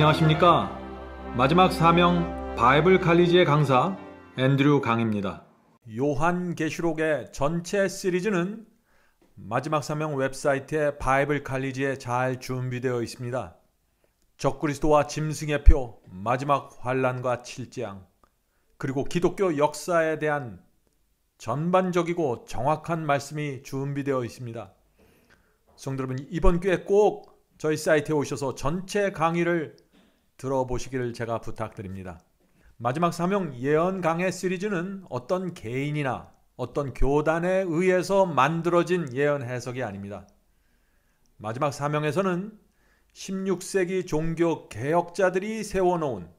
안녕하십니까. 마지막 사명 바이블 칼리지의 강사 앤드류 강입니다. 요한계시록의 전체 시리즈는 마지막 사명 웹사이트에 바이블 칼리지에 잘 준비되어 있습니다. 적그리스도와 짐승의 표, 마지막 환란과 칠재앙, 그리고 기독교 역사에 대한 전반적이고 정확한 말씀이 준비되어 있습니다. 성도 여러분 이번 기회에 꼭 저희 사이트에 오셔서 전체 강의를 들어보시기를 제가 부탁드립니다. 마지막 사명 예언 강해 시리즈는 어떤 개인이나 어떤 교단에 의해서 만들어진 예언 해석이 아닙니다. 마지막 사명에서는 16세기 종교 개혁자들이 세워놓은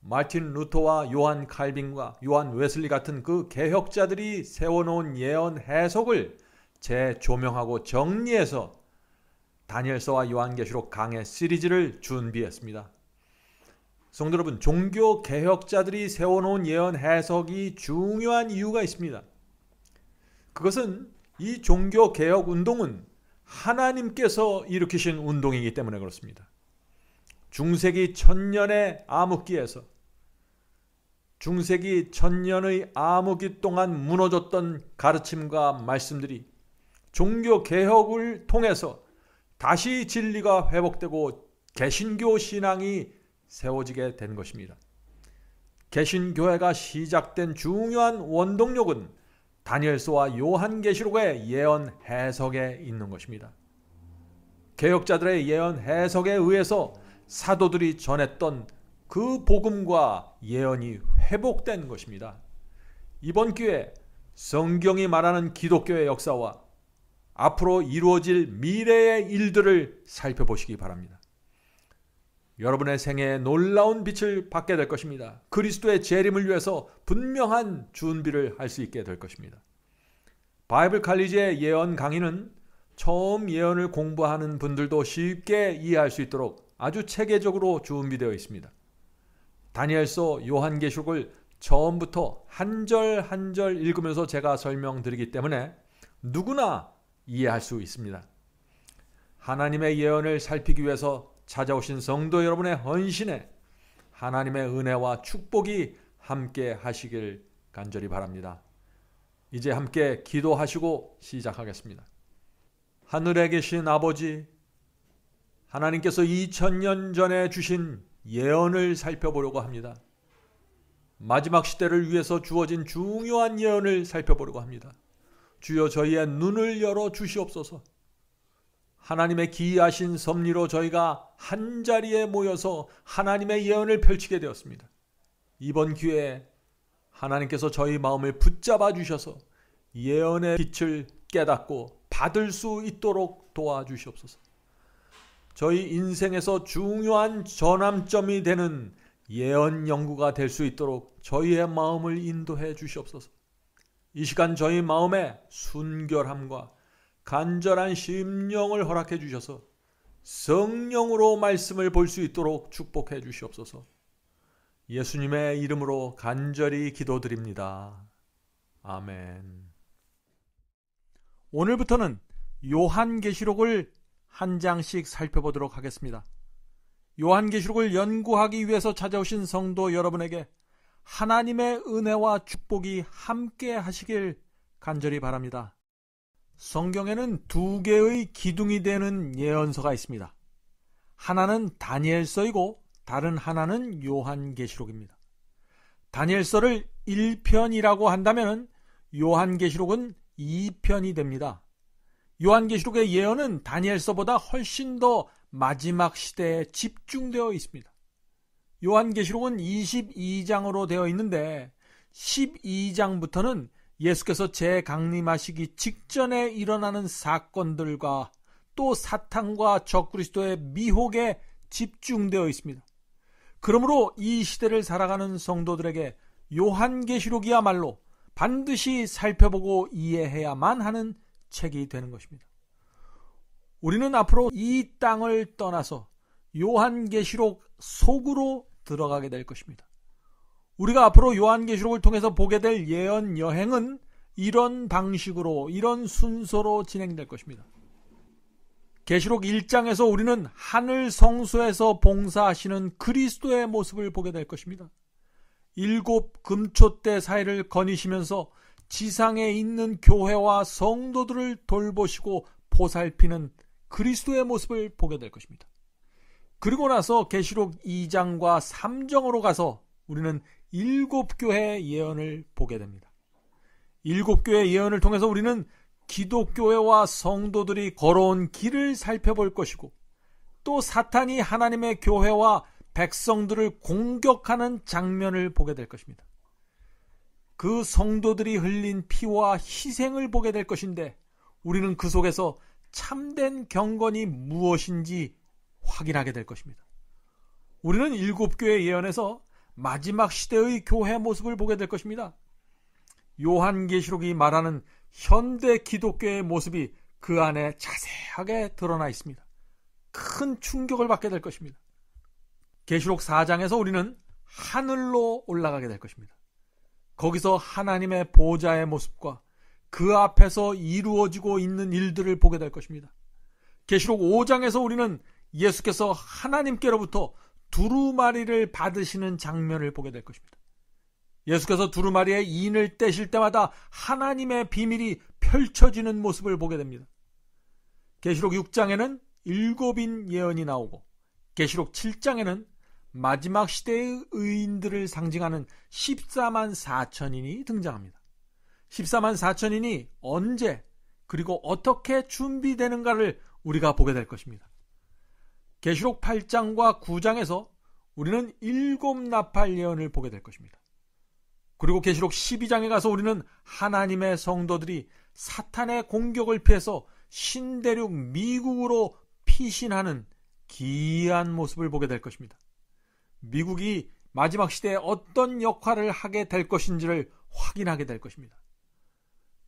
마틴 루터와 요한 칼빈과 요한 웨슬리 같은 그 개혁자들이 세워놓은 예언 해석을 재조명하고 정리해서 다니엘서와 요한계시록 강해 시리즈를 준비했습니다. 성도 여러분, 종교 개혁자들이 세워놓은 예언 해석이 중요한 이유가 있습니다. 그것은 이 종교 개혁 운동은 하나님께서 일으키신 운동이기 때문에 그렇습니다. 중세기 천년의 암흑기에서 중세기 천년의 암흑기 동안 무너졌던 가르침과 말씀들이 종교 개혁을 통해서 다시 진리가 회복되고 개신교 신앙이 세워지게 된 것입니다. 개신교회가 시작된 중요한 원동력은 다니엘서와 요한계시록의 예언 해석에 있는 것입니다. 개혁자들의 예언 해석에 의해서 사도들이 전했던 그 복음과 예언이 회복된 것입니다. 이번 기회에 성경이 말하는 기독교의 역사와 앞으로 이루어질 미래의 일들을 살펴보시기 바랍니다. 여러분의 생에 애 놀라운 빛을 받게 될 것입니다. 그리스도의 재림을 위해서 분명한 준비를 할 수 있게 될 것입니다. 바이블 칼리지의 예언 강의는 처음 예언을 공부하는 분들도 쉽게 이해할 수 있도록 아주 체계적으로 준비되어 있습니다. 다니엘서 요한계시록을 처음부터 한 절 한 절 읽으면서 제가 설명드리기 때문에 누구나 이해할 수 있습니다. 하나님의 예언을 살피기 위해서 찾아오신 성도 여러분의 헌신에 하나님의 은혜와 축복이 함께 하시길 간절히 바랍니다. 이제 함께 기도하시고 시작하겠습니다. 하늘에 계신 아버지, 하나님께서 2000년 전에 주신 예언을 살펴보려고 합니다. 마지막 시대를 위해서 주어진 중요한 예언을 살펴보려고 합니다. 주여 저희의 눈을 열어 주시옵소서. 하나님의 기이하신 섭리로 저희가 한 자리에 모여서 하나님의 예언을 펼치게 되었습니다. 이번 기회에 하나님께서 저희 마음을 붙잡아 주셔서 예언의 빛을 깨닫고 받을 수 있도록 도와주시옵소서. 저희 인생에서 중요한 전함점이 되는 예언 연구가 될 수 있도록 저희의 마음을 인도해 주시옵소서. 이 시간 저희 마음에 순결함과 간절한 심령을 허락해 주셔서 성령으로 말씀을 볼 수 있도록 축복해 주시옵소서. 예수님의 이름으로 간절히 기도드립니다. 아멘. 오늘부터는 요한계시록을 한 장씩 살펴보도록 하겠습니다. 요한계시록을 연구하기 위해서 찾아오신 성도 여러분에게 하나님의 은혜와 축복이 함께 하시길 간절히 바랍니다. 성경에는 두 개의 기둥이 되는 예언서가 있습니다. 하나는 다니엘서이고 다른 하나는 요한계시록입니다. 다니엘서를 1편이라고 한다면 요한계시록은 2편이 됩니다. 요한계시록의 예언은 다니엘서보다 훨씬 더 마지막 시대에 집중되어 있습니다. 요한계시록은 22장으로 되어 있는데 12장부터는 예수께서 재강림하시기 직전에 일어나는 사건들과 또 사탄과 적그리스도의 미혹에 집중되어 있습니다. 그러므로 이 시대를 살아가는 성도들에게 요한계시록이야말로 반드시 살펴보고 이해해야만 하는 책이 되는 것입니다. 우리는 앞으로 이 땅을 떠나서 요한계시록 속으로 들어가게 될 것입니다. 우리가 앞으로 요한계시록을 통해서 보게 될 예언 여행은 이런 방식으로 이런 순서로 진행될 것입니다. 계시록 1장에서 우리는 하늘 성소에서 봉사하시는 그리스도의 모습을 보게 될 것입니다. 일곱 금초대 사이를 거니시면서 지상에 있는 교회와 성도들을 돌보시고 보살피는 그리스도의 모습을 보게 될 것입니다. 그리고 나서 계시록 2장과 3장으로 가서 우리는 일곱 교회 예언을 보게 됩니다. 일곱 교회 예언을 통해서 우리는 기독교회와 성도들이 걸어온 길을 살펴볼 것이고 또 사탄이 하나님의 교회와 백성들을 공격하는 장면을 보게 될 것입니다. 그 성도들이 흘린 피와 희생을 보게 될 것인데 우리는 그 속에서 참된 경건이 무엇인지 확인하게 될 것입니다. 우리는 일곱 교회 예언에서 마지막 시대의 교회 모습을 보게 될 것입니다. 요한계시록이 말하는 현대 기독교의 모습이 그 안에 자세하게 드러나 있습니다. 큰 충격을 받게 될 것입니다. 계시록 4장에서 우리는 하늘로 올라가게 될 것입니다. 거기서 하나님의 보좌의 모습과 그 앞에서 이루어지고 있는 일들을 보게 될 것입니다. 계시록 5장에서 우리는 예수께서 하나님께로부터 두루마리를 받으시는 장면을 보게 될 것입니다. 예수께서 두루마리의 인을 떼실 때마다 하나님의 비밀이 펼쳐지는 모습을 보게 됩니다. 계시록 6장에는 일곱인 예언이 나오고 계시록 7장에는 마지막 시대의 의인들을 상징하는 14만 4천인이 등장합니다. 14만 4천인이 언제 그리고 어떻게 준비되는가를 우리가 보게 될 것입니다. 계시록 8장과 9장에서 우리는 일곱 나팔 예언을 보게 될 것입니다. 그리고 계시록 12장에 가서 우리는 하나님의 성도들이 사탄의 공격을 피해서 신대륙 미국으로 피신하는 기이한 모습을 보게 될 것입니다. 미국이 마지막 시대에 어떤 역할을 하게 될 것인지를 확인하게 될 것입니다.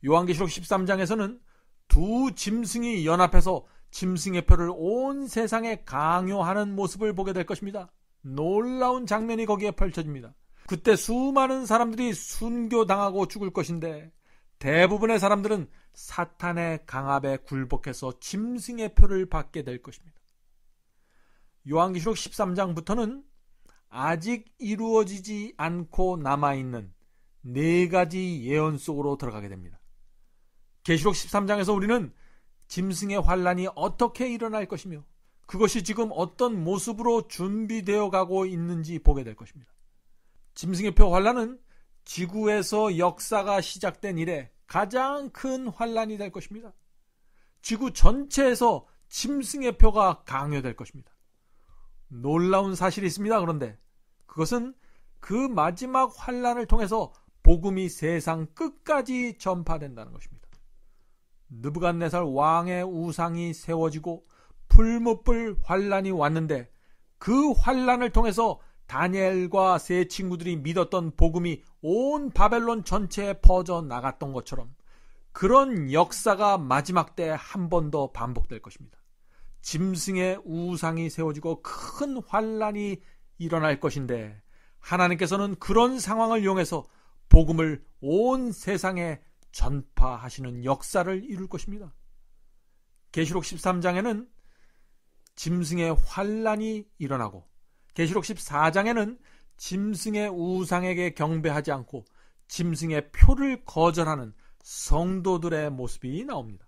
요한계시록 13장에서는 두 짐승이 연합해서 짐승의 표를 온 세상에 강요하는 모습을 보게 될 것입니다. 놀라운 장면이 거기에 펼쳐집니다. 그때 수많은 사람들이 순교당하고 죽을 것인데 대부분의 사람들은 사탄의 강압에 굴복해서 짐승의 표를 받게 될 것입니다. 요한기시록 13장부터는 아직 이루어지지 않고 남아있는 네 가지 예언 속으로 들어가게 됩니다. 계시록 13장에서 우리는 짐승의 환란이 어떻게 일어날 것이며 그것이 지금 어떤 모습으로 준비되어 가고 있는지 보게 될 것입니다. 짐승의 표 환란은 지구에서 역사가 시작된 이래 가장 큰 환란이 될 것입니다. 지구 전체에서 짐승의 표가 강요될 것입니다. 놀라운 사실이 있습니다. 그런데 그것은 그 마지막 환란을 통해서 복음이 세상 끝까지 전파된다는 것입니다. 느부갓네살 왕의 우상이 세워지고 풀무불 환란이 왔는데 그 환란을 통해서 다니엘과 세 친구들이 믿었던 복음이 온 바벨론 전체에 퍼져 나갔던 것처럼 그런 역사가 마지막 때 한 번 더 반복될 것입니다. 짐승의 우상이 세워지고 큰 환란이 일어날 것인데 하나님께서는 그런 상황을 이용해서 복음을 온 세상에 전파하시는 역사를 이룰 것입니다. 계시록 13장에는 짐승의 환란이 일어나고 계시록 14장에는 짐승의 우상에게 경배하지 않고 짐승의 표를 거절하는 성도들의 모습이 나옵니다.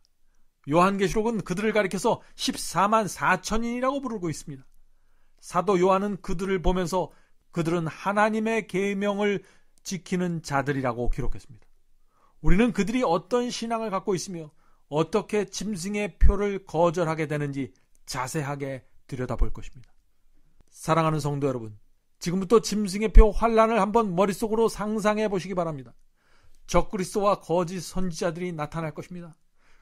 요한계시록은 그들을 가리켜서 14만 4천인이라고 부르고 있습니다. 사도 요한은 그들을 보면서 그들은 하나님의 계명을 지키는 자들이라고 기록했습니다. 우리는 그들이 어떤 신앙을 갖고 있으며 어떻게 짐승의 표를 거절하게 되는지 자세하게 들여다볼 것입니다. 사랑하는 성도 여러분, 지금부터 짐승의 표 환란을 한번 머릿속으로 상상해 보시기 바랍니다. 적그리스와 거짓 선지자들이 나타날 것입니다.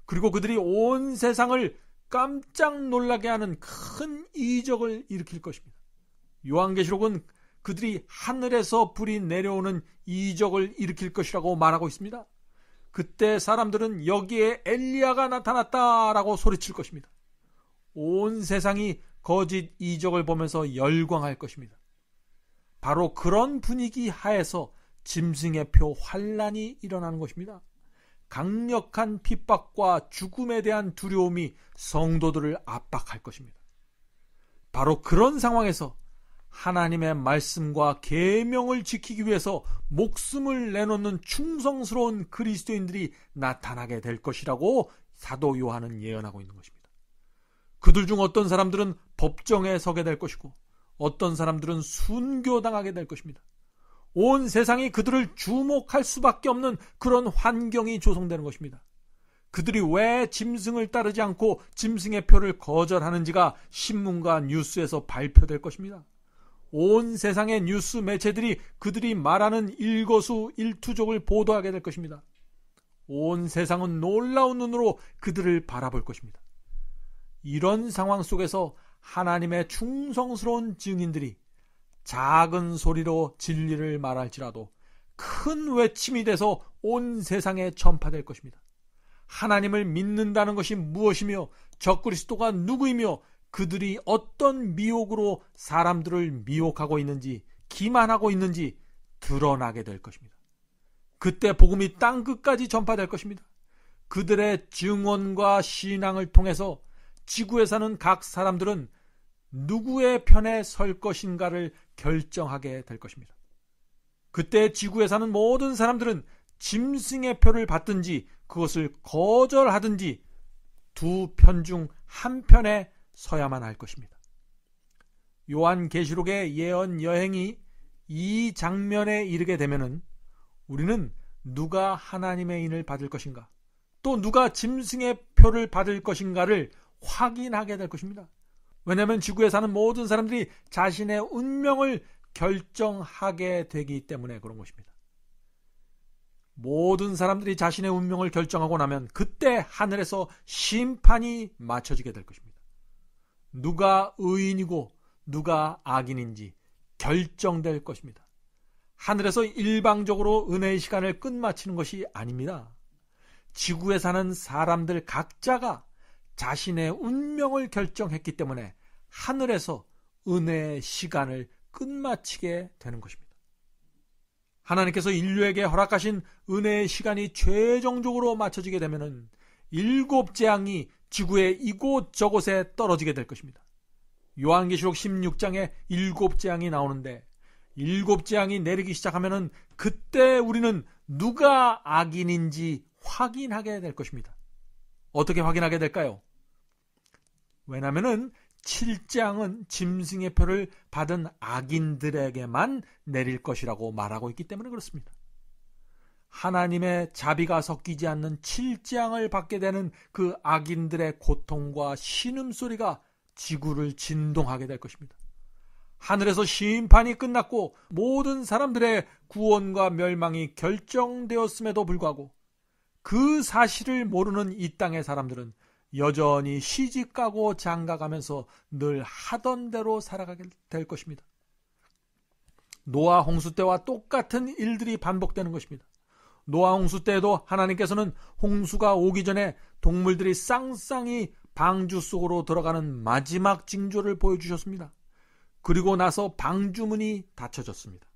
그리고 그들이 온 세상을 깜짝 놀라게 하는 큰 이적을 일으킬 것입니다. 요한계시록은 그들이 하늘에서 불이 내려오는 이적을 일으킬 것이라고 말하고 있습니다. 그때 사람들은 여기에 엘리야가 나타났다라고 소리칠 것입니다. 온 세상이 거짓 이적을 보면서 열광할 것입니다. 바로 그런 분위기 하에서 짐승의 표 환란이 일어나는 것입니다. 강력한 핍박과 죽음에 대한 두려움이 성도들을 압박할 것입니다. 바로 그런 상황에서 하나님의 말씀과 계명을 지키기 위해서 목숨을 내놓는 충성스러운 그리스도인들이 나타나게 될 것이라고 사도 요한은 예언하고 있는 것입니다. 그들 중 어떤 사람들은 법정에 서게 될 것이고 어떤 사람들은 순교당하게 될 것입니다. 온 세상이 그들을 주목할 수밖에 없는 그런 환경이 조성되는 것입니다. 그들이 왜 짐승을 따르지 않고 짐승의 표를 거절하는지가 신문과 뉴스에서 발표될 것입니다. 온 세상의 뉴스 매체들이 그들이 말하는 일거수 일투족을 보도하게 될 것입니다. 온 세상은 놀라운 눈으로 그들을 바라볼 것입니다. 이런 상황 속에서 하나님의 충성스러운 증인들이 작은 소리로 진리를 말할지라도 큰 외침이 돼서 온 세상에 전파될 것입니다. 하나님을 믿는다는 것이 무엇이며 적그리스도가 누구이며 그들이 어떤 미혹으로 사람들을 미혹하고 있는지 기만하고 있는지 드러나게 될 것입니다. 그때 복음이 땅 끝까지 전파될 것입니다. 그들의 증언과 신앙을 통해서 지구에 사는 각 사람들은 누구의 편에 설 것인가를 결정하게 될 것입니다. 그때 지구에 사는 모든 사람들은 짐승의 표를 받든지 그것을 거절하든지 두 편 중 한 편에 서야만 할 것입니다. 요한계시록의 예언 여행이 이 장면에 이르게 되면은 우리는 누가 하나님의 인을 받을 것인가 또 누가 짐승의 표를 받을 것인가를 확인하게 될 것입니다. 왜냐하면 지구에 사는 모든 사람들이 자신의 운명을 결정하게 되기 때문에 그런 것입니다. 모든 사람들이 자신의 운명을 결정하고 나면 그때 하늘에서 심판이 맞춰지게 될 것입니다. 누가 의인이고 누가 악인인지 결정될 것입니다. 하늘에서 일방적으로 은혜의 시간을 끝마치는 것이 아닙니다. 지구에 사는 사람들 각자가 자신의 운명을 결정했기 때문에 하늘에서 은혜의 시간을 끝마치게 되는 것입니다. 하나님께서 인류에게 허락하신 은혜의 시간이 최종적으로 맞춰지게 되면 일곱 재앙이 지구의 이곳저곳에 떨어지게 될 것입니다. 요한계시록 16장에 일곱 재앙이 나오는데 일곱 재앙이 내리기 시작하면은 그때 우리는 누가 악인인지 확인하게 될 것입니다. 어떻게 확인하게 될까요? 왜냐면은 7장은 짐승의 표를 받은 악인들에게만 내릴 것이라고 말하고 있기 때문에 그렇습니다. 하나님의 자비가 섞이지 않는 칠장을 받게 되는 그 악인들의 고통과 신음소리가 지구를 진동하게 될 것입니다. 하늘에서 심판이 끝났고 모든 사람들의 구원과 멸망이 결정되었음에도 불구하고 그 사실을 모르는 이 땅의 사람들은 여전히 시집가고 장가가면서 늘 하던 대로 살아가게 될 것입니다. 노아 홍수 때와 똑같은 일들이 반복되는 것입니다. 노아홍수 때에도 하나님께서는 홍수가 오기 전에 동물들이 쌍쌍이 방주 속으로 들어가는 마지막 징조를 보여주셨습니다. 그리고 나서 방주문이 닫혀졌습니다.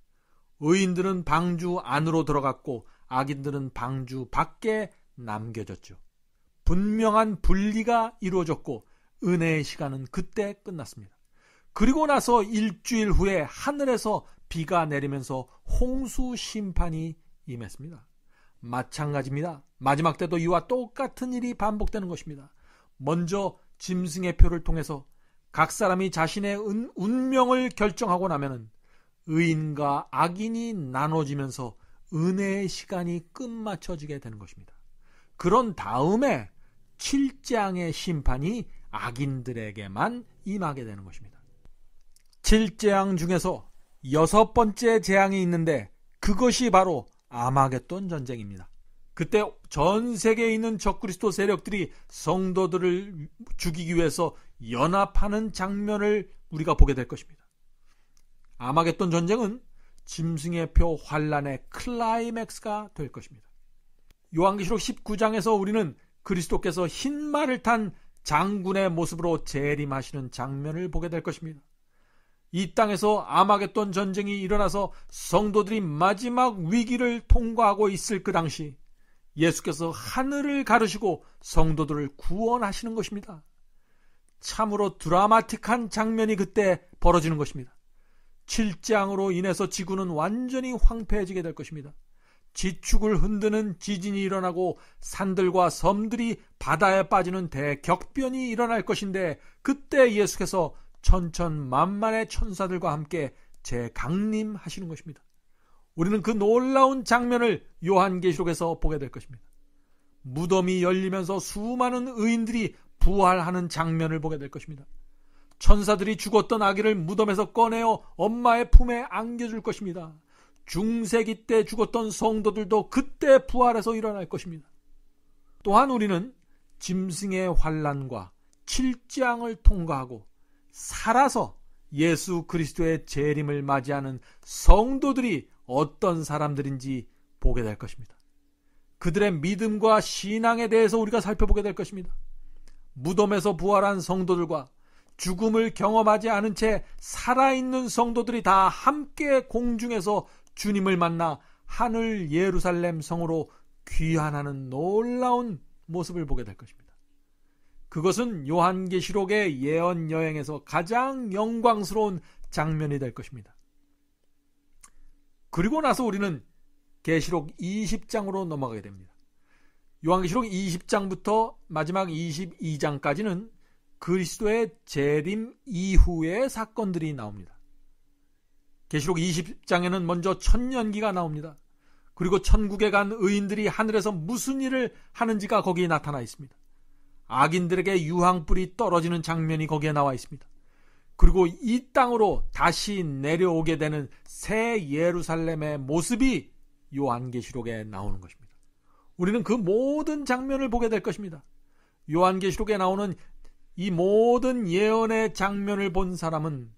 의인들은 방주 안으로 들어갔고 악인들은 방주 밖에 남겨졌죠. 분명한 분리가 이루어졌고 은혜의 시간은 그때 끝났습니다. 그리고 나서 일주일 후에 하늘에서 비가 내리면서 홍수 심판이 임했습니다. 마찬가지입니다. 마지막 때도 이와 똑같은 일이 반복되는 것입니다. 먼저 짐승의 표를 통해서 각 사람이 자신의 은, 운명을 결정하고 나면은 의인과 악인이 나눠지면서 은혜의 시간이 끝마쳐지게 되는 것입니다. 그런 다음에 7장의 심판이 악인들에게만 임하게 되는 것입니다. 7재앙 중에서 여섯 번째 재앙이 있는데 그것이 바로 아마겟돈 전쟁입니다. 그때 전 세계에 있는 적그리스도 세력들이 성도들을 죽이기 위해서 연합하는 장면을 우리가 보게 될 것입니다. 아마겟돈 전쟁은 짐승의 표 환란의 클라이맥스가 될 것입니다. 요한계시록 19장에서 우리는 그리스도께서 흰 말을 탄 장군의 모습으로 재림하시는 장면을 보게 될 것입니다. 이 땅에서 암하겟돈 전쟁이 일어나서 성도들이 마지막 위기를 통과하고 있을 그 당시 예수께서 하늘을 가르시고 성도들을 구원하시는 것입니다. 참으로 드라마틱한 장면이 그때 벌어지는 것입니다. 칠장으로 인해서 지구는 완전히 황폐해지게 될 것입니다. 지축을 흔드는 지진이 일어나고 산들과 섬들이 바다에 빠지는 대격변이 일어날 것인데 그때 예수께서 천천만만의 천사들과 함께 재강림하시는 것입니다. 우리는 그 놀라운 장면을 요한계시록에서 보게 될 것입니다. 무덤이 열리면서 수많은 의인들이 부활하는 장면을 보게 될 것입니다. 천사들이 죽었던 아기를 무덤에서 꺼내어 엄마의 품에 안겨줄 것입니다. 중세기 때 죽었던 성도들도 그때 부활해서 일어날 것입니다. 또한 우리는 짐승의 환란과 칠장을 통과하고 살아서 예수 그리스도의 재림을 맞이하는 성도들이 어떤 사람들인지 보게 될 것입니다. 그들의 믿음과 신앙에 대해서 우리가 살펴보게 될 것입니다. 무덤에서 부활한 성도들과 죽음을 경험하지 않은 채 살아있는 성도들이 다 함께 공중에서 주님을 만나 하늘 예루살렘 성으로 귀환하는 놀라운 모습을 보게 될 것입니다. 그것은 요한계시록의 예언 여행에서 가장 영광스러운 장면이 될 것입니다. 그리고 나서 우리는 계시록 20장으로 넘어가게 됩니다. 요한계시록 20장부터 마지막 22장까지는 그리스도의 재림 이후의 사건들이 나옵니다. 계시록 20장에는 먼저 천년기가 나옵니다. 그리고 천국에 간 의인들이 하늘에서 무슨 일을 하는지가 거기에 나타나 있습니다. 악인들에게 유황불이 떨어지는 장면이 거기에 나와 있습니다. 그리고 이 땅으로 다시 내려오게 되는 새 예루살렘의 모습이 요한계시록에 나오는 것입니다. 우리는 그 모든 장면을 보게 될 것입니다. 요한계시록에 나오는 이 모든 예언의 장면을 본 사람은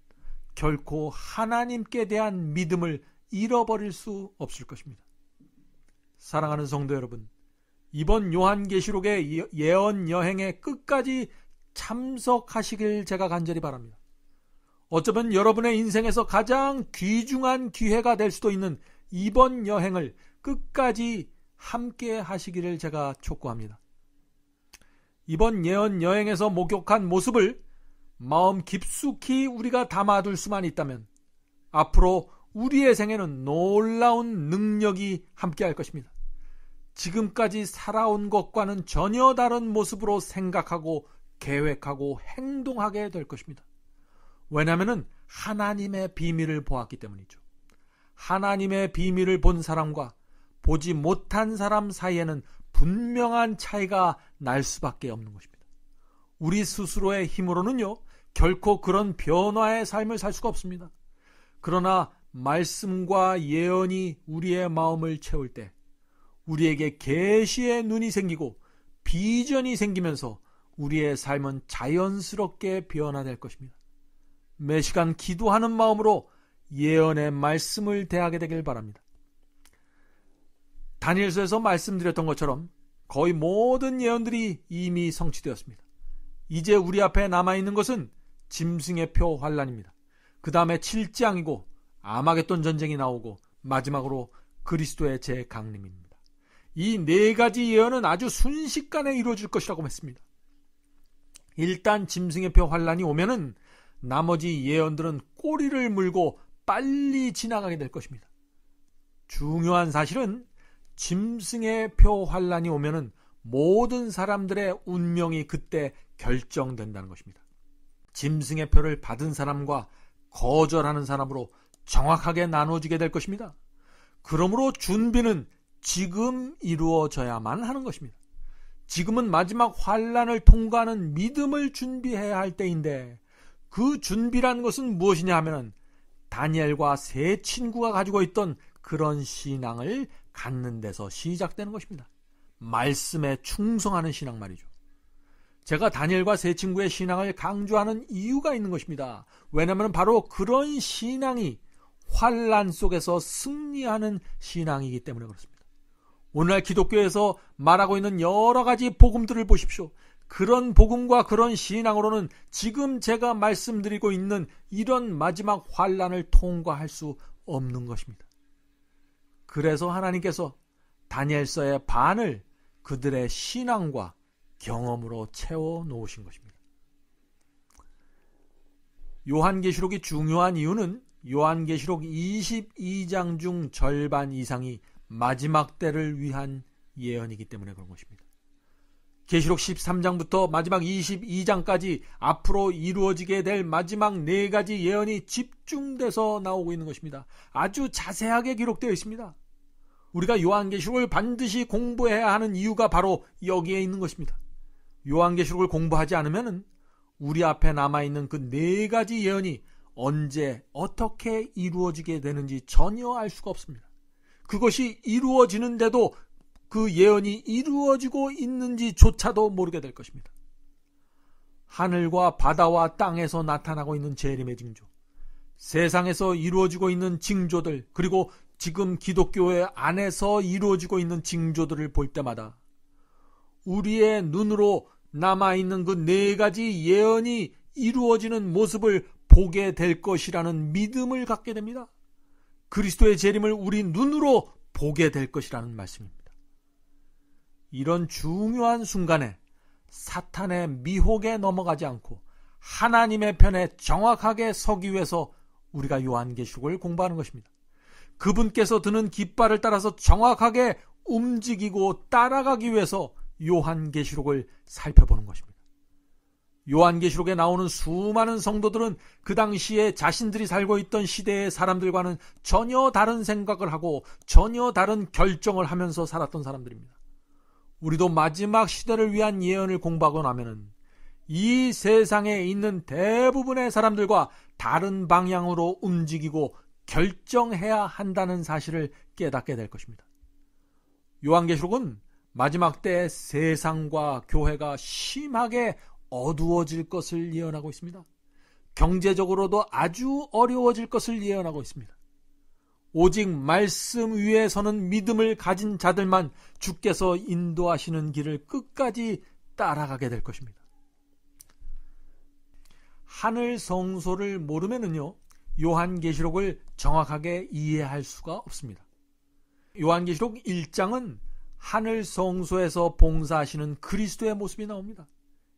결코 하나님께 대한 믿음을 잃어버릴 수 없을 것입니다. 사랑하는 성도 여러분, 이번 요한계시록의 예언 여행에 끝까지 참석하시길 제가 간절히 바랍니다. 어쩌면 여러분의 인생에서 가장 귀중한 기회가 될 수도 있는 이번 여행을 끝까지 함께 하시기를 제가 촉구합니다. 이번 예언 여행에서 목욕한 모습을 마음 깊숙이 우리가 담아둘 수만 있다면 앞으로 우리의 생에는 놀라운 능력이 함께할 것입니다. 지금까지 살아온 것과는 전혀 다른 모습으로 생각하고 계획하고 행동하게 될 것입니다. 왜냐하면 하나님의 비밀을 보았기 때문이죠. 하나님의 비밀을 본 사람과 보지 못한 사람 사이에는 분명한 차이가 날 수밖에 없는 것입니다. 우리 스스로의 힘으로는요, 결코 그런 변화의 삶을 살 수가 없습니다. 그러나 말씀과 예언이 우리의 마음을 채울 때 우리에게 계시의 눈이 생기고 비전이 생기면서 우리의 삶은 자연스럽게 변화될 것입니다. 매 시간 기도하는 마음으로 예언의 말씀을 대하게 되길 바랍니다. 다니엘서에서 말씀드렸던 것처럼 거의 모든 예언들이 이미 성취되었습니다. 이제 우리 앞에 남아있는 것은 짐승의 표 환란입니다. 그 다음에 칠장이고 아마겟돈 전쟁이 나오고 마지막으로 그리스도의 재강림입니다. 이네 가지 예언은 아주 순식간에 이루어질 것이라고 했습니다. 일단 짐승의 표 환란이 오면은 나머지 예언들은 꼬리를 물고 빨리 지나가게 될 것입니다. 중요한 사실은 짐승의 표 환란이 오면은 모든 사람들의 운명이 그때 결정된다는 것입니다. 짐승의 표를 받은 사람과 거절하는 사람으로 정확하게 나눠지게 될 것입니다. 그러므로 준비는 지금 이루어져야만 하는 것입니다. 지금은 마지막 환란을 통과하는 믿음을 준비해야 할 때인데 그준비라는 것은 무엇이냐 하면은 다니엘과 세 친구가 가지고 있던 그런 신앙을 갖는 데서 시작되는 것입니다. 말씀에 충성하는 신앙 말이죠. 제가 다니엘과 세 친구의 신앙을 강조하는 이유가 있는 것입니다. 왜냐하면 바로 그런 신앙이 환란 속에서 승리하는 신앙이기 때문에 그렇습니다. 오늘날 기독교에서 말하고 있는 여러 가지 복음들을 보십시오. 그런 복음과 그런 신앙으로는 지금 제가 말씀드리고 있는 이런 마지막 환란을 통과할 수 없는 것입니다. 그래서 하나님께서 다니엘서의 반을 그들의 신앙과 경험으로 채워 놓으신 것입니다. 요한계시록이 중요한 이유는 요한계시록 22장 중 절반 이상이 마지막 때를 위한 예언이기 때문에 그런 것입니다. 계시록 13장부터 마지막 22장까지 앞으로 이루어지게 될 마지막 네 가지 예언이 집중돼서 나오고 있는 것입니다. 아주 자세하게 기록되어 있습니다. 우리가 요한계시록을 반드시 공부해야 하는 이유가 바로 여기에 있는 것입니다. 요한계시록을 공부하지 않으면 우리 앞에 남아있는 그 네 가지 예언이 언제 어떻게 이루어지게 되는지 전혀 알 수가 없습니다. 그것이 이루어지는데도 그 예언이 이루어지고 있는지조차도 모르게 될 것입니다. 하늘과 바다와 땅에서 나타나고 있는 재림의 징조, 세상에서 이루어지고 있는 징조들, 그리고 지금 기독교회 안에서 이루어지고 있는 징조들을 볼 때마다 우리의 눈으로 남아있는 그 네 가지 예언이 이루어지는 모습을 보게 될 것이라는 믿음을 갖게 됩니다. 그리스도의 재림을 우리 눈으로 보게 될 것이라는 말씀입니다. 이런 중요한 순간에 사탄의 미혹에 넘어가지 않고 하나님의 편에 정확하게 서기 위해서 우리가 요한계시록을 공부하는 것입니다. 그분께서 드는 깃발을 따라서 정확하게 움직이고 따라가기 위해서 요한계시록을 살펴보는 것입니다. 요한계시록에 나오는 수많은 성도들은 그 당시에 자신들이 살고 있던 시대의 사람들과는 전혀 다른 생각을 하고 전혀 다른 결정을 하면서 살았던 사람들입니다. 우리도 마지막 시대를 위한 예언을 공부하고 나면은 이 세상에 있는 대부분의 사람들과 다른 방향으로 움직이고 결정해야 한다는 사실을 깨닫게 될 것입니다. 요한계시록은 마지막 때 세상과 교회가 심하게 어두워질 것을 예언하고 있습니다. 경제적으로도 아주 어려워질 것을 예언하고 있습니다. 오직 말씀 위에서는 믿음을 가진 자들만 주께서 인도하시는 길을 끝까지 따라가게 될 것입니다. 하늘 성소를 모르면은요, 요한계시록을 정확하게 이해할 수가 없습니다. 요한계시록 1장은 하늘 성소에서 봉사하시는 그리스도의 모습이 나옵니다.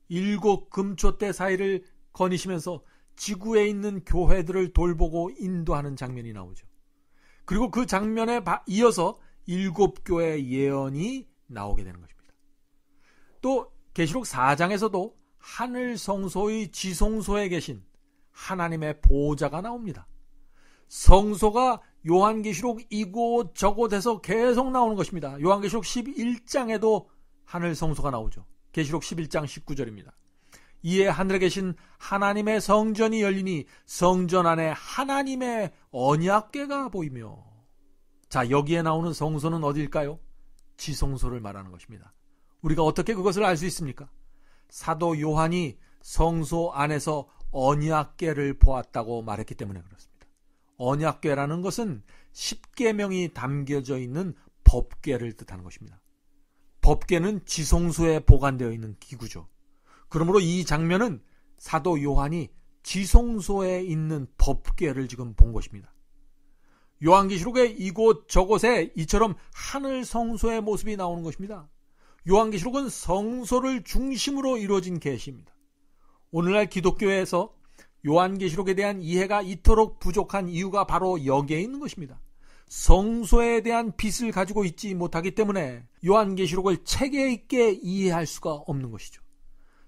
일곱 금초대 사이를 거니시면서 지구에 있는 교회들을 돌보고 인도하는 장면이 나오죠. 그리고 그 장면에 이어서 일곱 교회 예언이 나오게 되는 것입니다. 또 계시록 4장에서도 하늘 성소의 지성소에 계신 하나님의 보호자가 나옵니다. 성소가 요한계시록 이곳 저곳에서 계속 나오는 것입니다. 요한계시록 11장에도 하늘 성소가 나오죠. 계시록 11장 19절입니다. 이에 하늘에 계신 하나님의 성전이 열리니 성전 안에 하나님의 언약궤가 보이며 자 여기에 나오는 성소는 어디일까요? 지성소를 말하는 것입니다. 우리가 어떻게 그것을 알 수 있습니까? 사도 요한이 성소 안에서 언약궤를 보았다고 말했기 때문에 그렇습니다. 언약궤라는 것은 십계명이 담겨져 있는 법궤를 뜻하는 것입니다. 법계는 지성소에 보관되어 있는 기구죠. 그러므로 이 장면은 사도 요한이 지성소에 있는 법계를 지금 본 것입니다. 요한계시록의 이곳 저곳에 이처럼 하늘 성소의 모습이 나오는 것입니다. 요한계시록은 성소를 중심으로 이루어진 계시입니다. 오늘날 기독교에서 요한계시록에 대한 이해가 이토록 부족한 이유가 바로 여기에 있는 것입니다. 성소에 대한 빛을 가지고 있지 못하기 때문에 요한계시록을 체계 있게 이해할 수가 없는 것이죠.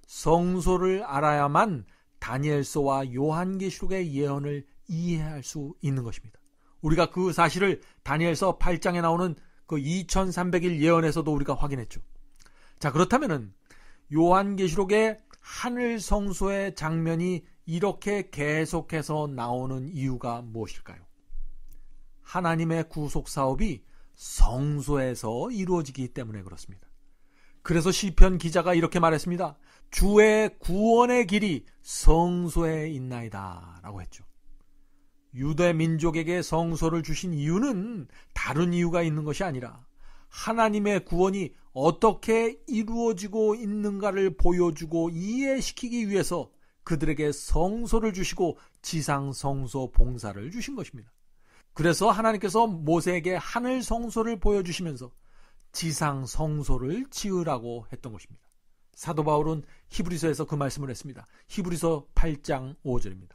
성소를 알아야만 다니엘서와 요한계시록의 예언을 이해할 수 있는 것입니다. 우리가 그 사실을 다니엘서 8장에 나오는 그 2300일 예언에서도 우리가 확인했죠. 자, 그렇다면은 요한계시록의 하늘 성소의 장면이 이렇게 계속해서 나오는 이유가 무엇일까요? 하나님의 구속 사업이 성소에서 이루어지기 때문에 그렇습니다. 그래서 시편 기자가 이렇게 말했습니다. 주의 구원의 길이 성소에 있나이다. 라고 했죠. 유대 민족에게 성소를 주신 이유는 다른 이유가 있는 것이 아니라 하나님의 구원이 어떻게 이루어지고 있는가를 보여주고 이해시키기 위해서 그들에게 성소를 주시고 지상 성소 봉사를 주신 것입니다. 그래서 하나님께서 모세에게 하늘 성소를 보여주시면서 지상 성소를 지으라고 했던 것입니다. 사도 바울은 히브리서에서 그 말씀을 했습니다. 히브리서 8장 5절입니다.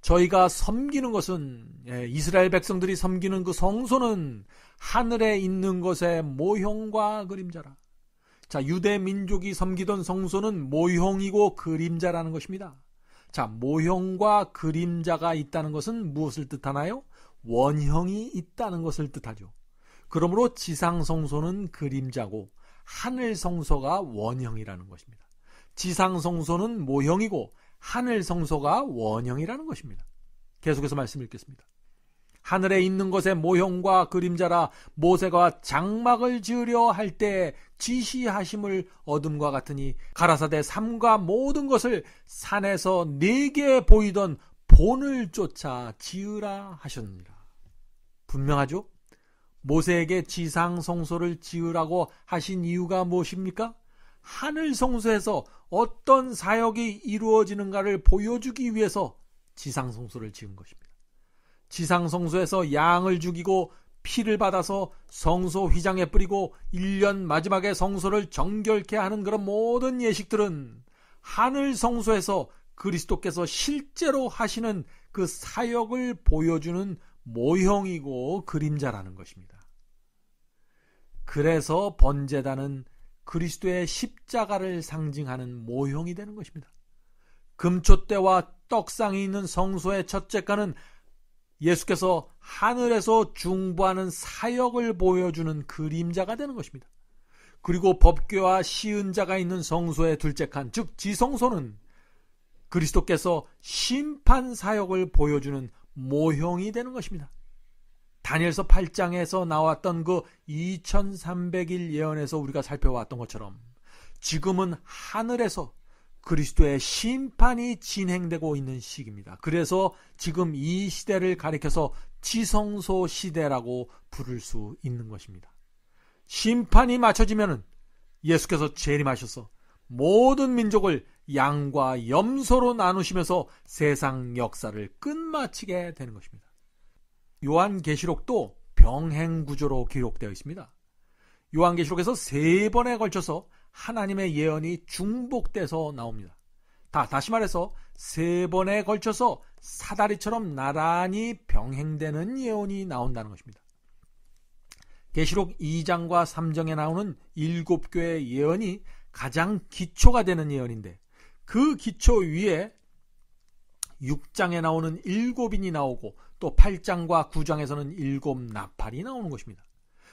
저희가 섬기는 것은 예, 이스라엘 백성들이 섬기는 그 성소는 하늘에 있는 것의 모형과 그림자라. 자, 유대 민족이 섬기던 성소는 모형이고 그림자라는 것입니다. 자, 모형과 그림자가 있다는 것은 무엇을 뜻하나요? 원형이 있다는 것을 뜻하죠. 그러므로 지상 성소는 그림자고 하늘 성소가 원형이라는 것입니다. 지상 성소는 모형이고 하늘 성소가 원형이라는 것입니다. 계속해서 말씀 읽겠습니다. 하늘에 있는 것의 모형과 그림자라 모세가 장막을 지으려 할 때 지시하심을 얻음과 같으니 가라사대 삶과 모든 것을 산에서 네게 보이던 본을 쫓아 지으라 하셨느니라. 분명하죠? 모세에게 지상 성소를 지으라고 하신 이유가 무엇입니까? 하늘 성소에서 어떤 사역이 이루어지는가를 보여주기 위해서 지상 성소를 지은 것입니다. 지상 성소에서 양을 죽이고 피를 받아서 성소 휘장에 뿌리고 1년 마지막에 성소를 정결케 하는 그런 모든 예식들은 하늘 성소에서 그리스도께서 실제로 하시는 그 사역을 보여주는 모형이고 그림자라는 것입니다. 그래서 번제단은 그리스도의 십자가를 상징하는 모형이 되는 것입니다. 금초대와 떡상이 있는 성소의 첫째 가는 예수께서 하늘에서 중보하는 사역을 보여주는 그림자가 되는 것입니다. 그리고 법궤와 시은자가 있는 성소의 둘째 칸, 즉 지성소는 그리스도께서 심판 사역을 보여주는 모형이 되는 것입니다. 다니엘서 8장에서 나왔던 그 2300일 예언에서 우리가 살펴왔던 것처럼 지금은 하늘에서 그리스도의 심판이 진행되고 있는 시기입니다. 그래서 지금 이 시대를 가리켜서 지성소 시대라고 부를 수 있는 것입니다. 심판이 맞춰지면 예수께서 재림하셔서 모든 민족을 양과 염소로 나누시면서 세상 역사를 끝마치게 되는 것입니다. 요한계시록도 병행 구조로 기록되어 있습니다. 요한계시록에서 세 번에 걸쳐서 하나님의 예언이 중복돼서 나옵니다. 다, 다시 말해서 세 번에 걸쳐서 사다리처럼 나란히 병행되는 예언이 나온다는 것입니다. 계시록 2장과 3장에 나오는 일곱 교의 예언이 가장 기초가 되는 예언인데 그 기초 위에 6장에 나오는 일곱인이 나오고 또 8장과 9장에서는 일곱 나팔이 나오는 것입니다.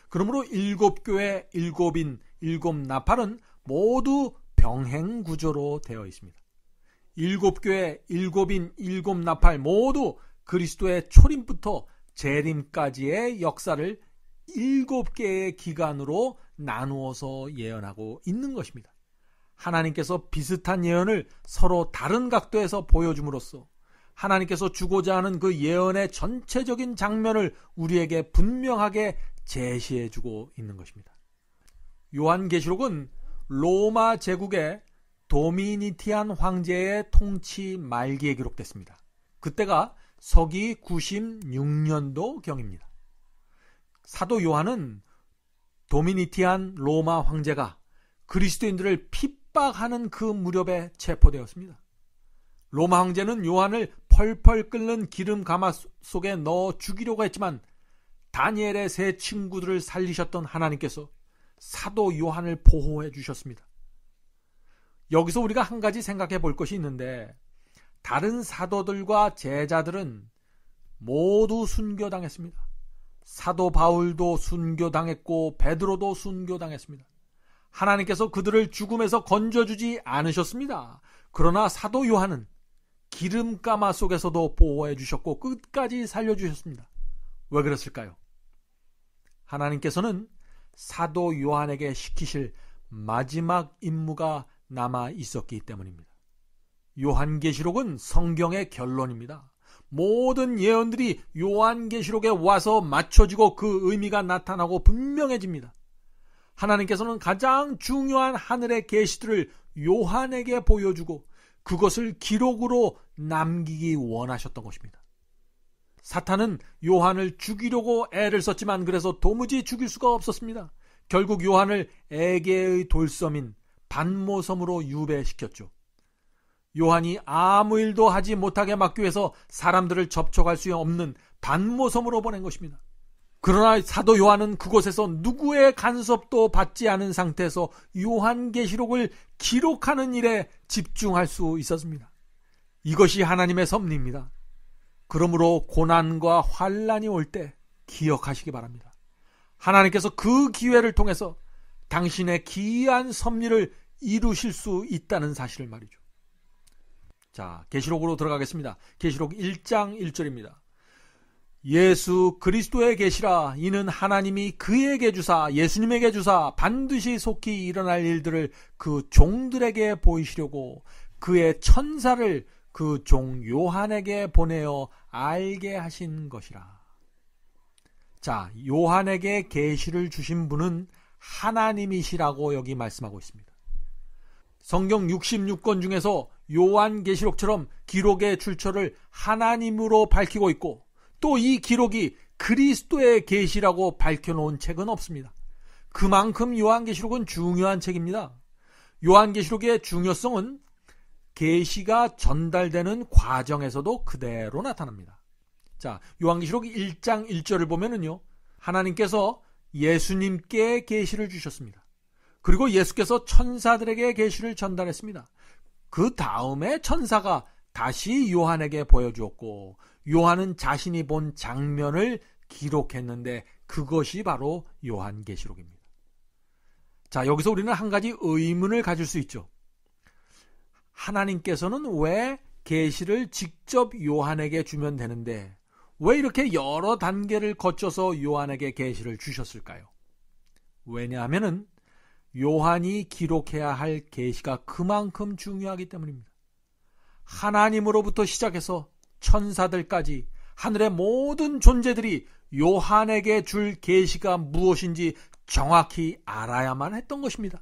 그러므로 일곱 교회, 일곱인, 일곱 나팔은 모두 병행 구조로 되어 있습니다. 일곱 교회, 일곱인, 일곱 나팔 모두 그리스도의 초림부터 재림까지의 역사를 일곱 개의 기간으로 나누어서 예언하고 있는 것입니다. 하나님께서 비슷한 예언을 서로 다른 각도에서 보여줌으로써 하나님께서 주고자 하는 그 예언의 전체적인 장면을 우리에게 분명하게 제시해 주고 있는 것입니다. 요한계시록은 로마 제국의 도미니티안 황제의 통치 말기에 기록됐습니다. 그때가 서기 96년도 경입니다. 사도 요한은 도미니티안 로마 황제가 그리스도인들을 핍박하는 그 무렵에 체포되었습니다. 로마 황제는 요한을 펄펄 끓는 기름 가마 속에 넣어 죽이려고 했지만 다니엘의 세 친구들을 살리셨던 하나님께서 사도 요한을 보호해 주셨습니다. 여기서 우리가 한 가지 생각해 볼 것이 있는데 다른 사도들과 제자들은 모두 순교당했습니다. 사도 바울도 순교당했고 베드로도 순교당했습니다. 하나님께서 그들을 죽음에서 건져주지 않으셨습니다. 그러나 사도 요한은 기름가마 속에서도 보호해 주셨고 끝까지 살려주셨습니다. 왜 그랬을까요? 하나님께서는 사도 요한에게 시키실 마지막 임무가 남아 있었기 때문입니다. 요한계시록은 성경의 결론입니다. 모든 예언들이 요한계시록에 와서 맞춰지고 그 의미가 나타나고 분명해집니다. 하나님께서는 가장 중요한 하늘의 계시들을 요한에게 보여주고 그것을 기록으로 남기기 원하셨던 것입니다. 사탄은 요한을 죽이려고 애를 썼지만 그래서 도무지 죽일 수가 없었습니다. 결국 요한을 에게의 돌섬인 반모섬으로 유배시켰죠. 요한이 아무 일도 하지 못하게 막기 위해서 사람들을 접촉할 수 없는 반모섬으로 보낸 것입니다. 그러나 사도 요한은 그곳에서 누구의 간섭도 받지 않은 상태에서 요한계시록을 기록하는 일에 집중할 수 있었습니다. 이것이 하나님의 섭리입니다. 그러므로 고난과 환란이 올 때 기억하시기 바랍니다. 하나님께서 그 기회를 통해서 당신의 기이한 섭리를 이루실 수 있다는 사실을 말이죠. 자, 계시록으로 들어가겠습니다. 계시록 1장 1절입니다. 예수 그리스도의 계시라 이는 하나님이 그에게 주사 예수님에게 주사 반드시 속히 일어날 일들을 그 종들에게 보이시려고 그의 천사를 그 종 요한에게 보내어 알게 하신 것이라. 자, 요한에게 계시를 주신 분은 하나님이시라고 여기 말씀하고 있습니다. 성경 66권 중에서 요한계시록처럼 기록의 출처를 하나님으로 밝히고 있고 또 이 기록이 그리스도의 계시라고 밝혀놓은 책은 없습니다. 그만큼 요한계시록은 중요한 책입니다. 요한계시록의 중요성은 계시가 전달되는 과정에서도 그대로 나타납니다. 자, 요한계시록 1장 1절을 보면은요. 하나님께서 예수님께 계시를 주셨습니다. 그리고 예수께서 천사들에게 계시를 전달했습니다. 그 다음에 천사가 다시 요한에게 보여주었고 요한은 자신이 본 장면을 기록했는데 그것이 바로 요한계시록입니다. 자, 여기서 우리는 한 가지 의문을 가질 수 있죠. 하나님께서는 왜 계시를 직접 요한에게 주면 되는데 왜 이렇게 여러 단계를 거쳐서 요한에게 계시를 주셨을까요? 왜냐하면은 요한이 기록해야 할 계시가 그만큼 중요하기 때문입니다. 하나님으로부터 시작해서 천사들까지 하늘의 모든 존재들이 요한에게 줄 계시가 무엇인지 정확히 알아야만 했던 것입니다.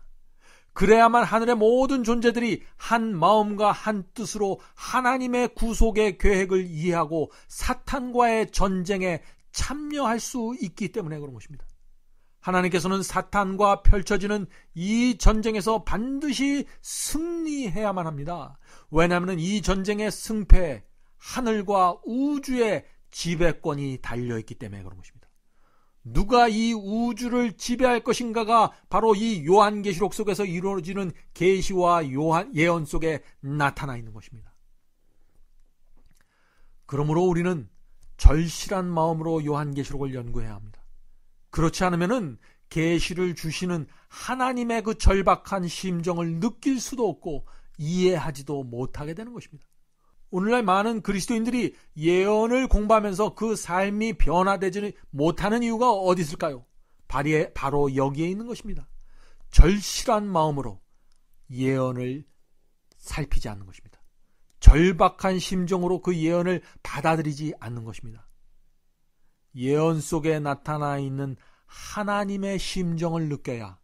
그래야만 하늘의 모든 존재들이 한 마음과 한 뜻으로 하나님의 구속의 계획을 이해하고 사탄과의 전쟁에 참여할 수 있기 때문에 그런 것입니다. 하나님께서는 사탄과 펼쳐지는 이 전쟁에서 반드시 승리해야만 합니다. 왜냐하면 이 전쟁의 승패, 하늘과 우주의 지배권이 달려있기 때문에 그런 것입니다. 누가 이 우주를 지배할 것인가가 바로 이 요한계시록 속에서 이루어지는 계시와 예언 속에 나타나 있는 것입니다. 그러므로 우리는 절실한 마음으로 요한계시록을 연구해야 합니다. 그렇지 않으면은 계시를 주시는 하나님의 그 절박한 심정을 느낄 수도 없고 이해하지도 못하게 되는 것입니다. 오늘날 많은 그리스도인들이 예언을 공부하면서 그 삶이 변화되지 못하는 이유가 어디 있을까요? 바로 여기에 있는 것입니다. 절실한 마음으로 예언을 살피지 않는 것입니다. 절박한 심정으로 그 예언을 받아들이지 않는 것입니다. 예언 속에 나타나 있는 하나님의 심정을 느껴야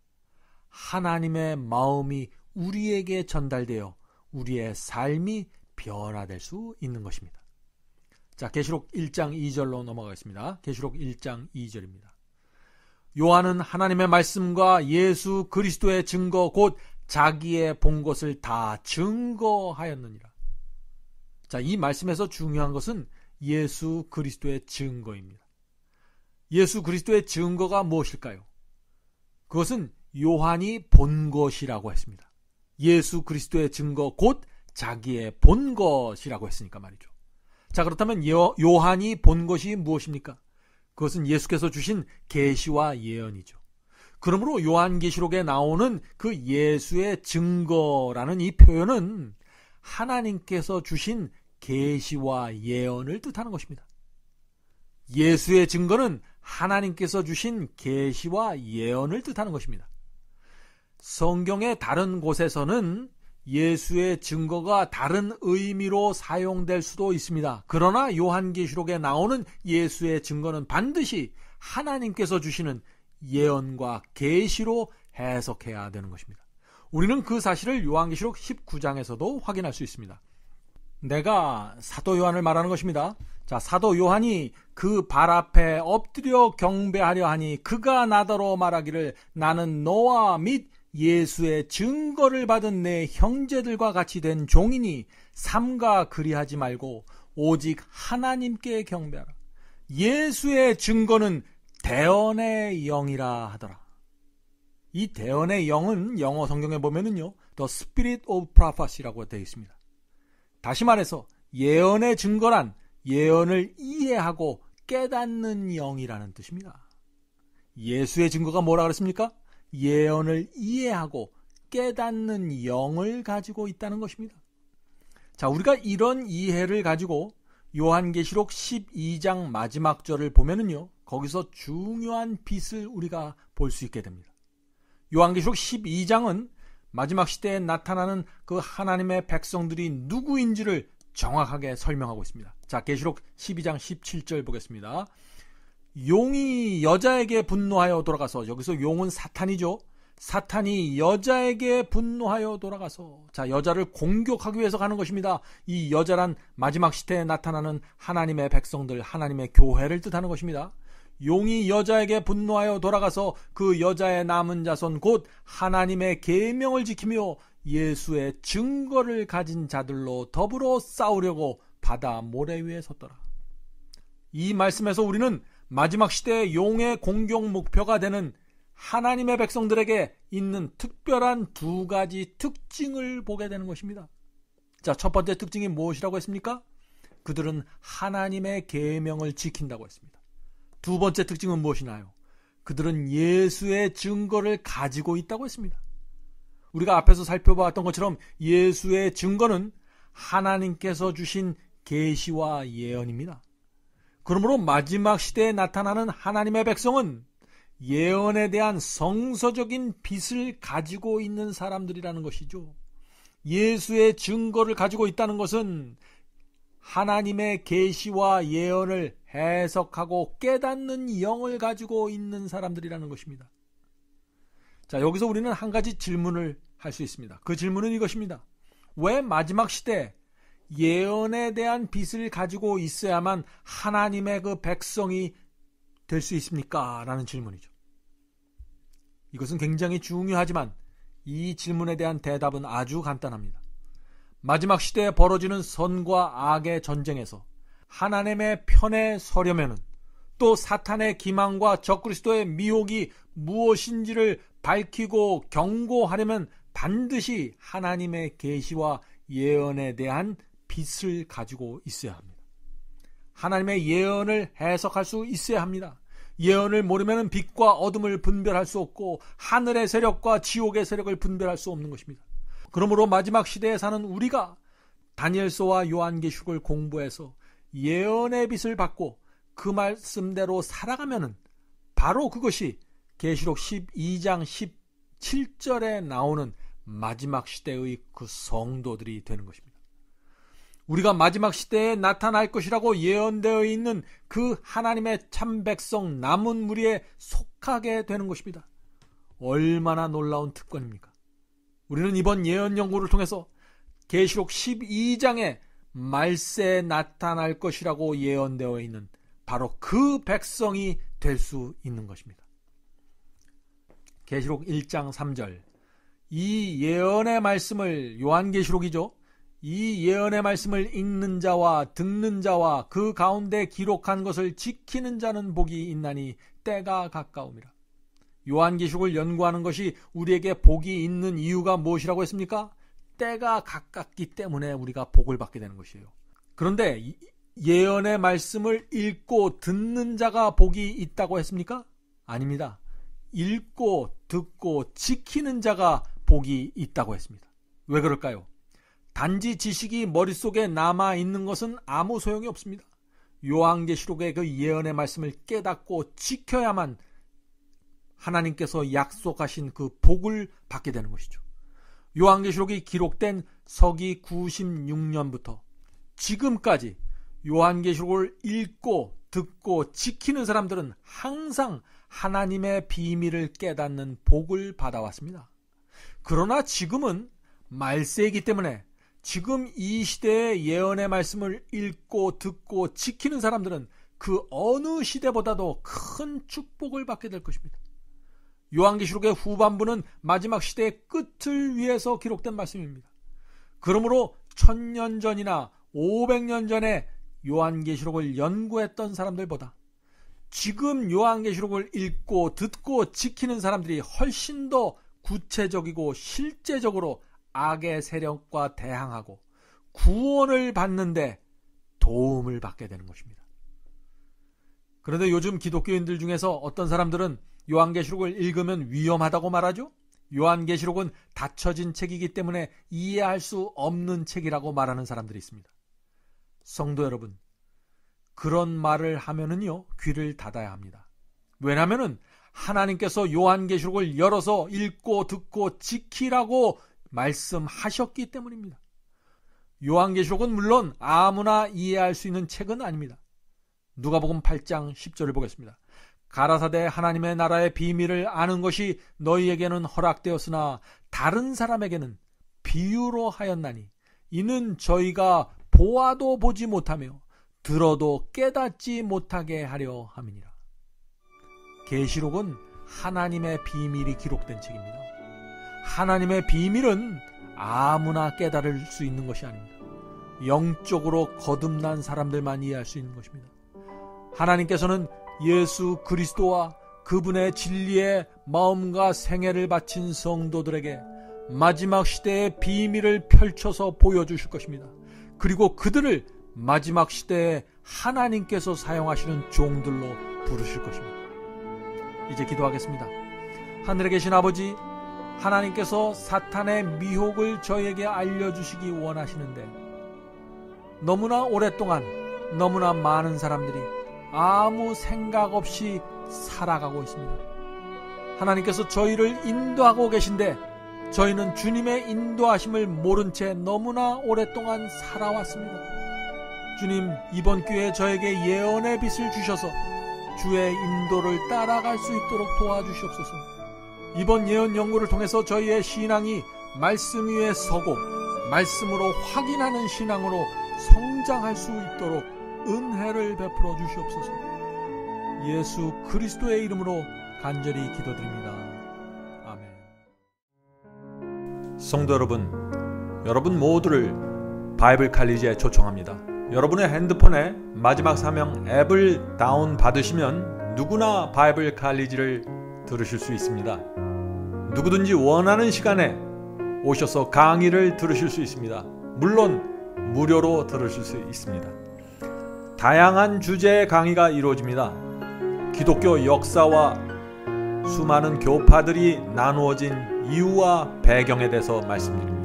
하나님의 마음이 우리에게 전달되어 우리의 삶이 변화될 수 있는 것입니다. 자, 계시록 1장 2절로 넘어가겠습니다. 계시록 1장 2절입니다. 요한은 하나님의 말씀과 예수 그리스도의 증거 곧 자기의 본 것을 다 증거하였느니라. 자, 이 말씀에서 중요한 것은 예수 그리스도의 증거입니다. 예수 그리스도의 증거가 무엇일까요? 그것은 요한이 본 것이라고 했습니다. 예수 그리스도의 증거 곧 자기의 본 것이라고 했으니까 말이죠. 자 그렇다면 요, 요한이 본 것이 무엇입니까? 그것은 예수께서 주신 계시와 예언이죠. 그러므로 요한계시록에 나오는 그 예수의 증거라는 이 표현은 하나님께서 주신 계시와 예언을 뜻하는 것입니다. 예수의 증거는 하나님께서 주신 계시와 예언을 뜻하는 것입니다. 성경의 다른 곳에서는 예수의 증거가 다른 의미로 사용될 수도 있습니다. 그러나 요한계시록에 나오는 예수의 증거는 반드시 하나님께서 주시는 예언과 계시로 해석해야 되는 것입니다. 우리는 그 사실을 요한계시록 19장에서도 확인할 수 있습니다. 내가 사도 요한을 말하는 것입니다. 자, 사도 요한이 그 발 앞에 엎드려 경배하려 하니 그가 나더러 말하기를 나는 너와 및 예수의 증거를 받은 내 형제들과 같이 된 종이니 삼가 그리하지 말고 오직 하나님께 경배하라. 예수의 증거는 대언의 영이라 하더라. 이 대언의 영은 영어 성경에 보면은요, The Spirit of Prophecy라고 되어 있습니다. 다시 말해서 예언의 증거란 예언을 이해하고 깨닫는 영이라는 뜻입니다. 예수의 증거가 뭐라 그랬습니까? 예언을 이해하고 깨닫는 영을 가지고 있다는 것입니다. 자, 우리가 이런 이해를 가지고 요한계시록 12장 마지막 절을 보면은요, 거기서 중요한 빛을 우리가 볼 수 있게 됩니다. 요한계시록 12장은 마지막 시대에 나타나는 그 하나님의 백성들이 누구인지를 정확하게 설명하고 있습니다. 자, 계시록 12장 17절 보겠습니다. 용이 여자에게 분노하여 돌아가서 여기서 용은 사탄이죠. 사탄이 여자에게 분노하여 돌아가서 자 여자를 공격하기 위해서 가는 것입니다. 이 여자란 마지막 시대에 나타나는 하나님의 백성들 하나님의 교회를 뜻하는 것입니다. 용이 여자에게 분노하여 돌아가서 그 여자의 남은 자손 곧 하나님의 계명을 지키며 예수의 증거를 가진 자들로 더불어 싸우려고 바다 모래 위에 섰더라. 이 말씀에서 우리는 마지막 시대의 용의 공격 목표가 되는 하나님의 백성들에게 있는 특별한 두 가지 특징을 보게 되는 것입니다. 자, 첫 번째 특징이 무엇이라고 했습니까? 그들은 하나님의 계명을 지킨다고 했습니다. 두 번째 특징은 무엇이나요? 그들은 예수의 증거를 가지고 있다고 했습니다. 우리가 앞에서 살펴보았던 것처럼 예수의 증거는 하나님께서 주신 계시와 예언입니다. 그러므로 마지막 시대에 나타나는 하나님의 백성은 예언에 대한 성서적인 빛을 가지고 있는 사람들이라는 것이죠. 예수의 증거를 가지고 있다는 것은 하나님의 계시와 예언을 해석하고 깨닫는 영을 가지고 있는 사람들이라는 것입니다. 자, 여기서 우리는 한 가지 질문을 할 수 있습니다. 그 질문은 이것입니다. 왜 마지막 시대 예언에 대한 빛을 가지고 있어야만 하나님의 그 백성이 될 수 있습니까? 라는 질문이죠. 이것은 굉장히 중요하지만 이 질문에 대한 대답은 아주 간단합니다. 마지막 시대에 벌어지는 선과 악의 전쟁에서 하나님의 편에 서려면은 또 사탄의 기망과 적그리스도의 미혹이 무엇인지를 밝히고 경고하려면 반드시 하나님의 계시와 예언에 대한 빛을 가지고 있어야 합니다. 하나님의 예언을 해석할 수 있어야 합니다. 예언을 모르면 빛과 어둠을 분별할 수 없고 하늘의 세력과 지옥의 세력을 분별할 수 없는 것입니다. 그러므로 마지막 시대에 사는 우리가 다니엘서와 요한계시록을 공부해서 예언의 빛을 받고 그 말씀대로 살아가면 바로 그것이 계시록 12장 17절에 나오는 마지막 시대의 그 성도들이 되는 것입니다. 우리가 마지막 시대에 나타날 것이라고 예언되어 있는 그 하나님의 참 백성 남은 무리에 속하게 되는 것입니다. 얼마나 놀라운 특권입니까? 우리는 이번 예언 연구를 통해서 계시록 12장에 말세 나타날 것이라고 예언되어 있는 바로 그 백성이 될 수 있는 것입니다. 계시록 1장 3절. 이 예언의 말씀을 요한계시록이죠. 이 예언의 말씀을 읽는 자와 듣는 자와 그 가운데 기록한 것을 지키는 자는 복이 있나니 때가 가까움이라. 요한계시록을 연구하는 것이 우리에게 복이 있는 이유가 무엇이라고 했습니까? 때가 가깝기 때문에 우리가 복을 받게 되는 것이에요. 그런데 예언의 말씀을 읽고 듣는 자가 복이 있다고 했습니까? 아닙니다. 읽고 듣고 지키는 자가 복이 있다고 했습니다. 왜 그럴까요? 단지 지식이 머릿속에 남아 있는 것은 아무 소용이 없습니다. 요한계시록의 그 예언의 말씀을 깨닫고 지켜야만 하나님께서 약속하신 그 복을 받게 되는 것이죠. 요한계시록이 기록된 서기 96년부터 지금까지 요한계시록을 읽고 듣고 지키는 사람들은 항상 하나님의 비밀을 깨닫는 복을 받아왔습니다. 그러나 지금은 말세이기 때문에 지금 이 시대의 예언의 말씀을 읽고 듣고 지키는 사람들은 그 어느 시대보다도 큰 축복을 받게 될 것입니다. 요한계시록의 후반부는 마지막 시대의 끝을 위해서 기록된 말씀입니다. 그러므로 천년 전이나 500년 전에 요한계시록을 연구했던 사람들보다 지금 요한계시록을 읽고 듣고 지키는 사람들이 훨씬 더 구체적이고 실제적으로 악의 세력과 대항하고 구원을 받는데 도움을 받게 되는 것입니다. 그런데 요즘 기독교인들 중에서 어떤 사람들은 요한계시록을 읽으면 위험하다고 말하죠? 요한계시록은 닫혀진 책이기 때문에 이해할 수 없는 책이라고 말하는 사람들이 있습니다. 성도 여러분, 그런 말을 하면은요, 귀를 닫아야 합니다. 왜냐면은 하나님께서 요한계시록을 열어서 읽고 듣고 지키라고 말씀하셨기 때문입니다. 요한계시록은 물론 아무나 이해할 수 있는 책은 아닙니다. 누가복음 8장 10절을 보겠습니다. 가라사대 하나님의 나라의 비밀을 아는 것이 너희에게는 허락되었으나 다른 사람에게는 비유로 하였나니 이는 저희가 보아도 보지 못하며 들어도 깨닫지 못하게 하려 함이니라. 계시록은 하나님의 비밀이 기록된 책입니다. 하나님의 비밀은 아무나 깨달을 수 있는 것이 아닙니다. 영적으로 거듭난 사람들만 이해할 수 있는 것입니다. 하나님께서는 예수 그리스도와 그분의 진리에 마음과 생애를 바친 성도들에게 마지막 시대의 비밀을 펼쳐서 보여주실 것입니다. 그리고 그들을 마지막 시대에 하나님께서 사용하시는 종들로 부르실 것입니다. 이제 기도하겠습니다. 하늘에 계신 아버지, 하나님께서 사탄의 미혹을 저에게 알려주시기 원하시는데, 너무나 오랫동안, 너무나 많은 사람들이 아무 생각 없이 살아가고 있습니다. 하나님께서 저희를 인도하고 계신데, 저희는 주님의 인도하심을 모른 채 너무나 오랫동안 살아왔습니다. 주님, 이번 기회에 저에게 예언의 빛을 주셔서 주의 인도를 따라갈 수 있도록 도와주시옵소서. 이번 예언 연구를 통해서 저희의 신앙이 말씀 위에 서고 말씀으로 확인하는 신앙으로 성장할 수 있도록 은혜를 베풀어 주시옵소서. 예수 그리스도의 이름으로 간절히 기도드립니다. 아멘. 성도 여러분, 여러분 모두를 바이블 칼리지에 초청합니다. 여러분의 핸드폰에 마지막 사명 앱을 다운 받으시면 누구나 바이블 칼리지를 들으실 수 있습니다. 누구든지 원하는 시간에 오셔서 강의를 들으실 수 있습니다. 물론 무료로 들으실 수 있습니다. 다양한 주제의 강의가 이루어집니다. 기독교 역사와 수많은 교파들이 나누어진 이유와 배경에 대해서 말씀드립니다.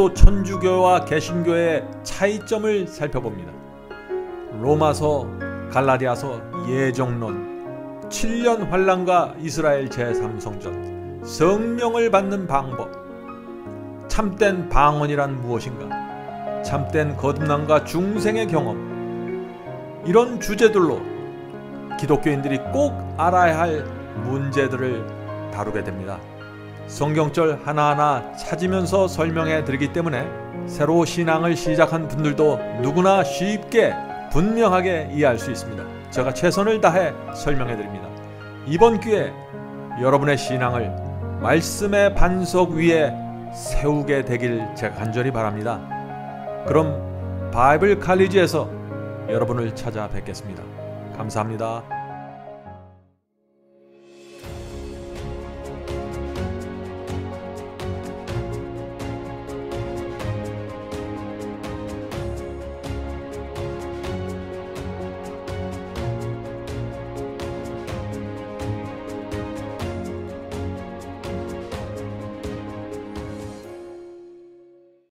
또 천주교와 개신교의 차이점을 살펴봅니다. 로마서, 갈라디아서, 예정론, 7년 환란과 이스라엘 제3성전, 성령을 받는 방법, 참된 방언이란 무엇인가, 참된 거듭남과 중생의 경험, 이런 주제들로 기독교인들이 꼭 알아야 할 문제들을 다루게 됩니다. 성경절 하나하나 찾으면서 설명해 드리기 때문에 새로 신앙을 시작한 분들도 누구나 쉽게 분명하게 이해할 수 있습니다. 제가 최선을 다해 설명해 드립니다. 이번 기회에 여러분의 신앙을 말씀의 반석 위에 세우게 되길 제가 간절히 바랍니다. 그럼 바이블 칼리지에서 여러분을 찾아뵙겠습니다. 감사합니다.